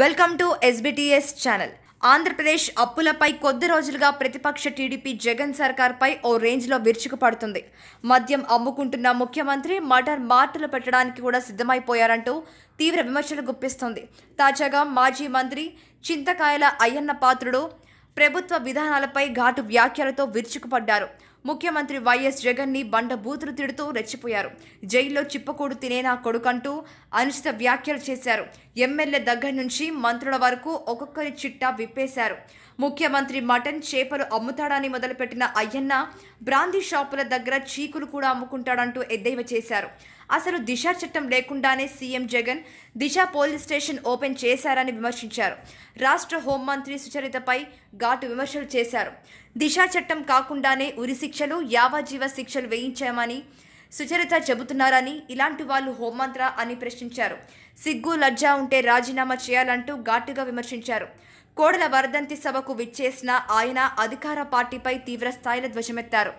welcome to SBTS channel Andhra Pradesh అప్పులపై కొద్ది రోజులుగా ప్రతిపక్ష టీడీపీ జగన్ సర్కార్పై ఓ రేంజ్లో విరుచుకుపడుతుంది మద్యం అమ్ముకుంటున్న ముఖ్యమంత్రి మటర్ మార్టులు పెట్టడానికి కూడా సిద్ధమైపోయారంటూ తీవ్ర విమర్శలు గుప్పిస్తుంది తాజాగా మాజీ మంత్రి చింతకాయల అయ్యన్న పాత్రుడు ప్రభుత్వ విధానాలపై ఘాటు వ్యాఖ్యలతో విరుచుకుపడ్డారు ముఖ్యమంత్రి వైఎస్ జగన్ ని బండ బూతులు తిడుతూ రెచ్చిపోయారు జైల్లో చిప్పకూడు తినేనా కొడుకంటూ అనుచిత వ్యాఖ్యలు చేశారు ఎమ్మెల్యే దగ్గర నుంచి మంత్రుల వరకు ఒక్కొక్కరి చిట్టా విప్పేశారు ముఖ్యమంత్రి మటన్ చేపలు అమ్ముతాడని మొదలుపెట్టిన అయ్యన్న బ్రాందీ షాపుల దగ్గర చీకులు కూడా అమ్ముకుంటాడంటూ ఎద్దేవ చేశారు అసలు దిశ చట్టం లేకుండానే CM Jagan Disha police station open చేశారని విమర్శించారు రాష్ట్ర హోంమంత్రి సుచరితపై ఘాటు విమర్శలు చేశారు దిశ చట్టం కాకుండానే ఉరి శిక్షలు యావజీవ శిక్షలు వేయించామని సుచరిత చెబుతున్నారని ఇలాంటి వాళ్ళు హోంమంత్ర అని ప్రశ్నించారు సిగ్గు లజ్జా ఉంటే రాజీనామా చేయాలంటూ ఘాటుగా విమర్శించారు కోడల వరదంతి సభకు విచ్చేసిన ఆయన అధికార పార్టీపై తీవ్ర స్థాయిలో ధ్వజమెత్తారు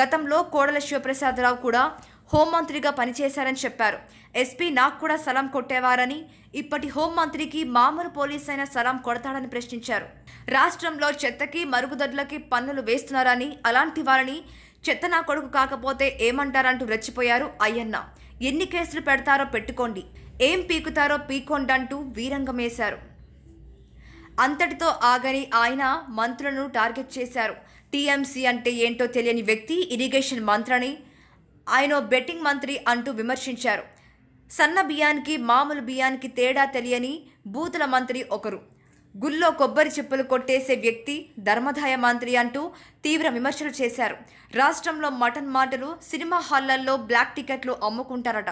గతంలో కోడల శివప్రసాదరావు కూడా హోంమంత్రిగా పనిచేశారని చెప్పారు ఎస్పీ నాకు కూడా సలాం కొట్టేవారని ఇప్పటి హోంమంత్రికి మామూలు పోలీస్ అయినా సలాం కొడతాడని ప్రశ్నించారు రాష్ట్రంలో చెత్తకి మరుగుదొడ్లకి పన్నులు వేస్తున్నారని అలాంటి వారిని చెత్త నా కొడుకు కాకపోతే ఏమంటారంటూ రెచ్చిపోయారు అయ్యన్న ఎన్ని కేసులు పెడతారో పెట్టుకోండి ఏం పీకుతారో పీకోండి అంటూ వీరంగమేశారు అంతటితో ఆగని ఆయన మంత్రులను టార్గెట్ చేశారు టీఎంసీ అంటే ఏంటో తెలియని వ్యక్తి ఇరిగేషన్ మంత్రని ఆయన బెట్టింగ్ మంత్రి అంటూ విమర్శించారు సన్న బియ్యానికి మామూలు బియ్యానికి తేడా తెలియని బూతుల మంత్రి ఒకరు గుల్లో కొబ్బరి చెప్పులు కొట్టేసే వ్యక్తి ధర్మదాయ మంత్రి అంటూ తీవ్ర విమర్శలు చేశారు రాష్ట్రంలో మటన్ మాటలు సినిమా హాళ్లల్లో బ్లాక్ టికెట్లు అమ్ముకుంటారట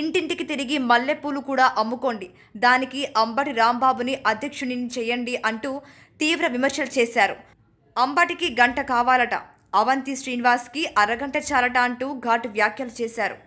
ఇంటింటికి తిరిగి మల్లెపూలు కూడా అమ్ముకోండి దానికి అంబటి రాంబాబుని అధ్యక్షుని చేయండి అంటూ తీవ్ర విమర్శలు చేశారు అంబటికి గంట కావాలట అవంతి శ్రీనివాస్కి అరగంట చాలట అంటూ ఘాటు వ్యాఖ్యలు చేశారు